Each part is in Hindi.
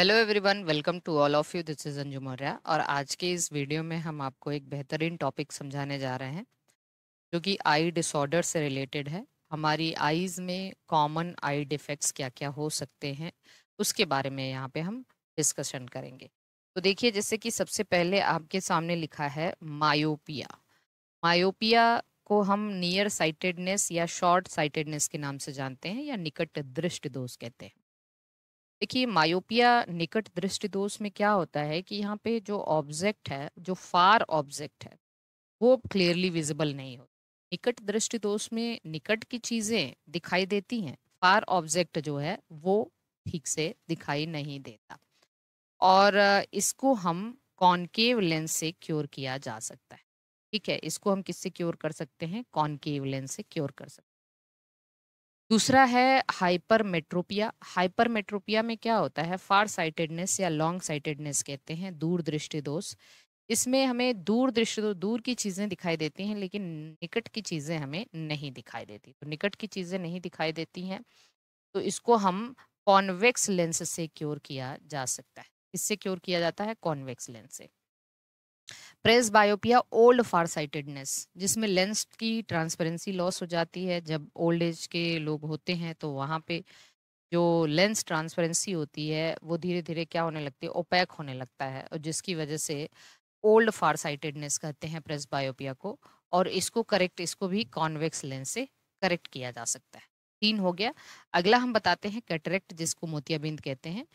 hello everyone welcome to all of you this is Anju Maurya और आज के इस वीडियो में हम आपको एक बेहतरीन टॉपिक समझाने जा रहे हैं जो कि आई डिसऑर्डर से रिलेटेड है हमारी आईज़ में कॉमन आई डिफेक्ट्स क्या क्या हो सकते हैं उसके बारे में यहाँ पे हम डिस्कशन करेंगे तो देखिए जैसे कि सबसे पहले आपके सामने लिखा है मायोपिया मायोपिया को हम नियर साइटेडनेस या शॉर्ट साइटेडनेस के नाम से जानते हैं या निकट दृष्ट दोष कहते हैं देखिए मायोपिया निकट दृष्टि दोष में क्या होता है कि यहाँ पे जो ऑब्जेक्ट है जो फार ऑब्जेक्ट है वो क्लियरली विजिबल नहीं होता निकट दृष्टि दोष में निकट की चीज़ें दिखाई देती हैं फार ऑब्जेक्ट जो है वो ठीक से दिखाई नहीं देता और इसको हम कॉनकेव लेंस से क्योर किया जा सकता है ठीक है इसको हम किससे क्योर कर सकते हैं कॉनकेव लेंस से क्योर कर सकते हैं दूसरा है हाइपर मेट्रोपिया हाइपर मेट्रोपिया में क्या होता है फार साइटेडनेस या लॉन्ग साइटेडनेस कहते हैं दूर दृष्टि दोष इसमें हमें दूर दृष्टि दोष दूर की चीज़ें दिखाई देती हैं लेकिन निकट की चीज़ें हमें नहीं दिखाई देती तो निकट की चीज़ें नहीं दिखाई देती हैं तो इसको हम कॉन्वेक्स लेंस से क्योर किया जा सकता है इससे क्योर किया जाता है कॉन्वेक्स लेंस से presbyopia old far sightedness जिसमें लेंस की ट्रांसपेरेंसी लॉस हो जाती है जब ओल्ड एज के लोग होते हैं तो वहाँ पे जो लेंस ट्रांसपेरेंसी होती है वो धीरे धीरे क्या होने लगती है ओपैक होने लगता है और जिसकी वजह से ओल्ड फार साइटेडनेस कहते हैं प्रेस बायोपिया को और इसको करेक्ट इसको भी कॉन्वेक्स लेंस से करेक्ट किया जा सकता है तीन हो गया अगला हम बताते हैं कैटरेक्ट जिसको मोतियाबिंद कहते हैं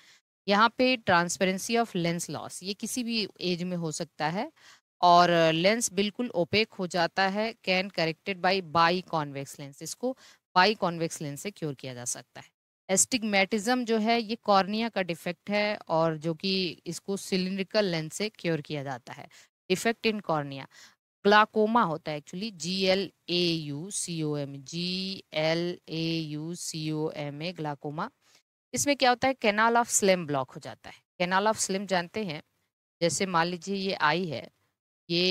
यहाँ पे ट्रांसपेरेंसी ऑफ लेंस लॉस ये किसी भी एज में हो सकता है और लेंस बिल्कुल ओपेक हो जाता है can corrected by by convex lens इसको बाई कॉन्वेक्स लेंस से क्योर किया जा सकता है एस्टिगमेटिज्म जो है ये कॉर्निया का डिफेक्ट है और जो कि इसको सिलिंड्रिकल लेंस से क्योर किया जाता है डिफेक्ट इन कॉर्निया ग्लाकोमा होता है actually G L A U C O M G L A U C O M A glaucoma इसमें क्या होता है कैनाल ऑफ स्लिम ब्लॉक हो जाता है कैनाल ऑफ स्लिम जानते हैं जैसे मान लीजिए ये आई है ये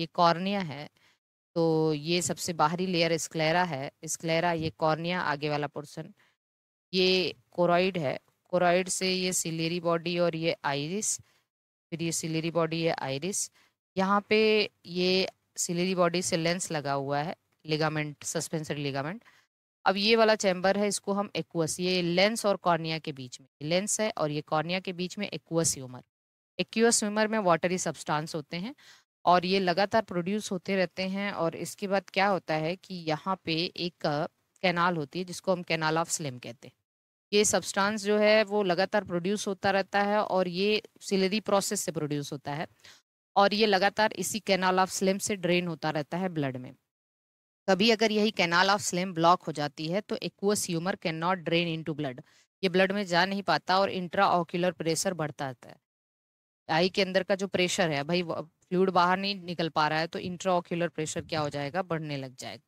ये कॉर्निया है तो ये सबसे बाहरी लेयर स्क्लेरा है स्क्लेरा ये कॉर्निया आगे वाला पोर्सन ये कोरॉइड है कोरॉइड से ये सिलेरी बॉडी और ये आइरिस फिर ये सिलेरी बॉडी ये आइरिस यहाँ पे ये सिलेरी बॉडी से लेंस लगा हुआ है लिगामेंट सस्पेंसरी लिगामेंट अब ये वाला चैम्बर है इसको हम एक्वस ये लेंस और कॉर्निया के बीच में लेंस है और ये कॉर्निया के बीच में एक्वस ह्यूमर एक्वस ह्यूमर में वाटरी सब्सटेंस होते हैं और ये लगातार प्रोड्यूस होते रहते हैं और इसके बाद क्या होता है कि यहाँ पे एक कैनाल होती है जिसको हम कैनाल ऑफ स्लिम कहते हैं ये सब्सटेंस जो है वो लगातार प्रोड्यूस होता रहता है और ये सिलरी प्रोसेस से प्रोड्यूस होता है और ये लगातार इसी कैनाल ऑफ स्लिम से ड्रेन होता रहता है ब्लड में कभी अगर यही कैनाल ऑफ स्लेम ब्लॉक हो जाती है तो aqueous humour can not drain into blood ये ब्लड में जा नहीं पाता और इंट्रा ऑक्यूलर प्रेशर बढ़ता रहता है आई के अंदर का जो प्रेशर है भाई फ्लूड बाहर नहीं निकल पा रहा है तो इंट्रा ऑक्यूलर प्रेशर क्या हो जाएगा बढ़ने लग जाएगा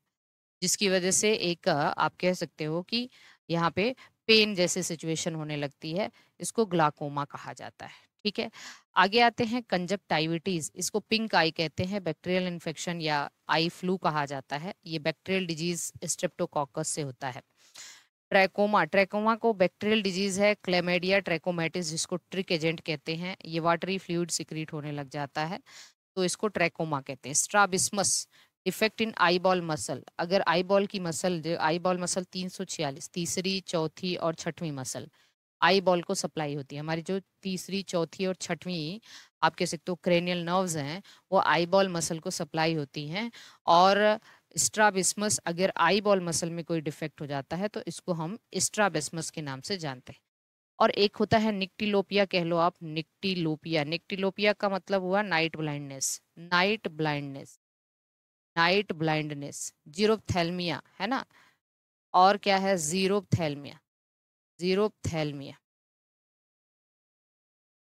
जिसकी वजह से एक आप कह सकते हो कि यहाँ पे पेन जैसे सिचुएशन होने लगती है इसको ग्लाकोमा कहा जाता है ठीक है आगे आते हैं कंजक्टाइविटीज इसको पिंक आई कहते हैं बैक्टीरियल इन्फेक्शन या आई फ्लू कहा जाता है ये बैक्टीरियल डिजीज स्ट्रेप्टोकॉकस से होता है ट्रैकोमा ट्रैकोमा को बैक्टीरियल डिजीज है क्लेमेडिया ट्रैकोमेटिस जिसको ट्रिक एजेंट कहते हैं ये वाटरी फ्लूड सिक्रीट होने लग जाता है तो इसको ट्रैकोमा कहते हैं strabismus defect in eye ball muscle अगर आई बॉल की मसल आई बॉल मसल तीन सौ छियालीस तीसरी चौथी और छठवीं मसल आई बॉल को सप्लाई होती है हमारी जो तीसरी चौथी और छठवीं आप कह सकते हो क्रेनियल नर्व्स हैं वो आई बॉल मसल को सप्लाई होती हैं और स्ट्राबिस्मस अगर आई बॉल मसल में कोई डिफेक्ट हो जाता है तो इसको हम स्ट्राबिस्मस के नाम से जानते हैं और एक होता है निक्टिलोपिया कह लो आप निक्टिलोपिया निक्टिलोपिया का मतलब हुआ night blindness night blindness night blindness xerophthalmia है ना और क्या है जीरोपथैल्मिया जीरोपथैल्मिया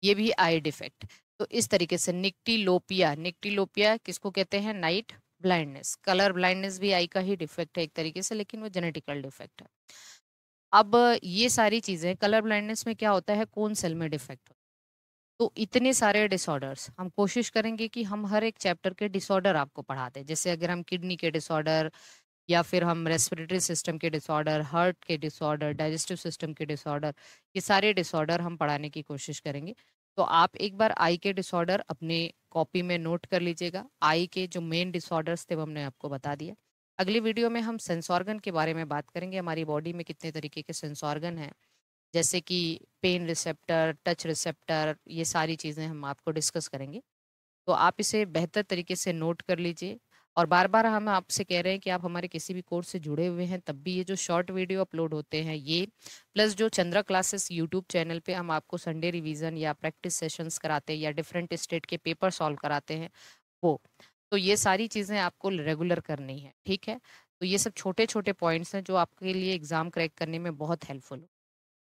ये भी आई डिफेक्ट तो इस तरीके से निक्टिलोपिया निक्टिलोपिया किसको कहते हैं नाइट ब्लाइंडनेस कलर ब्लाइंडनेस भी आई का ही डिफेक्ट है एक तरीके से लेकिन वो जेनेटिकल डिफेक्ट है अब ये सारी चीज़ें कलर ब्लाइंडनेस में क्या होता है कौन सेल में डिफेक्ट होता है तो इतने सारे डिसऑर्डर्स हम कोशिश करेंगे कि हम हर एक चैप्टर के डिसऑर्डर आपको पढ़ाते दें जैसे अगर हम किडनी के डिसऑर्डर या फिर हम रेस्पिरेटरी सिस्टम के डिसऑर्डर हार्ट के डिसऑर्डर डाइजेस्टिव सिस्टम के डिसऑर्डर ये सारे डिसऑर्डर हम पढ़ाने की कोशिश करेंगे तो आप एक बार आई के डिसऑर्डर अपने कॉपी में नोट कर लीजिएगा आई के जो मेन डिसऑर्डर्स थे वो हमने आपको बता दिया अगली वीडियो में हम सेंसॉर्गन के बारे में बात करेंगे हमारी बॉडी में कितने तरीके के सेंसॉर्गन हैं जैसे कि पेन रिसेप्टर टच रिसेप्टर ये सारी चीज़ें हम आपको डिस्कस करेंगे तो आप इसे बेहतर तरीके से नोट कर लीजिए और बार बार हम आपसे कह रहे हैं कि आप हमारे किसी भी कोर्स से जुड़े हुए हैं तब भी ये जो शॉर्ट वीडियो अपलोड होते हैं ये प्लस जो चंद्रा क्लासेस यूट्यूब चैनल पे हम आपको संडे रिवीजन या प्रैक्टिस सेशंस कराते हैं या डिफरेंट स्टेट के पेपर सॉल्व कराते हैं वो तो ये सारी चीज़ें आपको रेगुलर करनी है ठीक है तो ये सब छोटे छोटे पॉइंट्स हैं जो आपके लिए एग्ज़ाम क्रैक करने में बहुत हेल्पफुल हो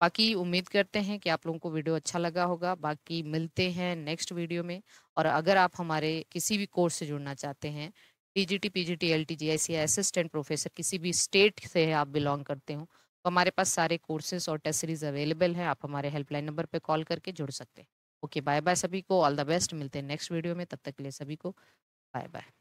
बाकी उम्मीद करते हैं कि आप लोगों को वीडियो अच्छा लगा होगा बाकी मिलते हैं नेक्स्ट वीडियो में और अगर आप हमारे किसी भी कोर्स से जुड़ना चाहते हैं पीजीटी पीजीटी एलटीजी ऐसे असिस्टेंट प्रोफेसर किसी भी स्टेट से आप बिलोंग करते हो तो हमारे पास सारे कोर्सेज और टेस्ट सीरीज अवेलेबल है आप हमारे हेल्पलाइन नंबर पर कॉल करके जुड़ सकते हैं ओके बाय बाय सभी को ऑल द बेस्ट मिलते हैं नेक्स्ट वीडियो में तब तक के लिए सभी को बाय बाय